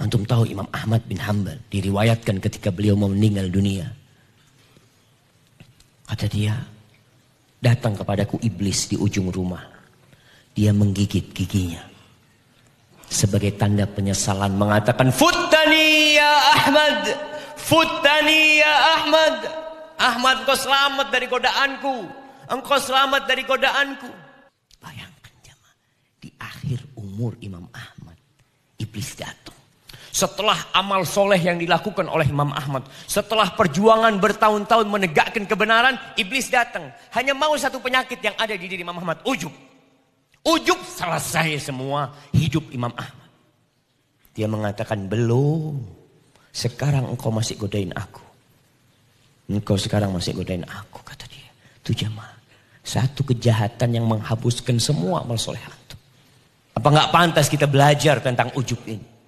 Antum tahu Imam Ahmad bin Hambal diriwayatkan ketika beliau mau meninggal dunia. Kata dia, datang kepadaku iblis di ujung rumah. Dia menggigit giginya. Sebagai tanda penyesalan mengatakan, Futtani ya Ahmad, Futtani ya Ahmad. Ahmad kau selamat dari godaanku. Engkau selamat dari godaanku. Bayangkan jemaah, di akhir umur Imam Ahmad, iblis datang setelah amal soleh yang dilakukan oleh Imam Ahmad. Setelah perjuangan bertahun-tahun menegakkan kebenaran. Iblis datang. Hanya mau satu penyakit yang ada di diri Imam Ahmad. Ujub. Ujub selesai semua hidup Imam Ahmad. Dia mengatakan belum. Sekarang engkau masih godain aku. Engkau sekarang masih godain aku kata dia. Itu jemaah. Satu kejahatan yang menghapuskan semua amal soleh itu. Apa nggak pantas kita belajar tentang ujub ini?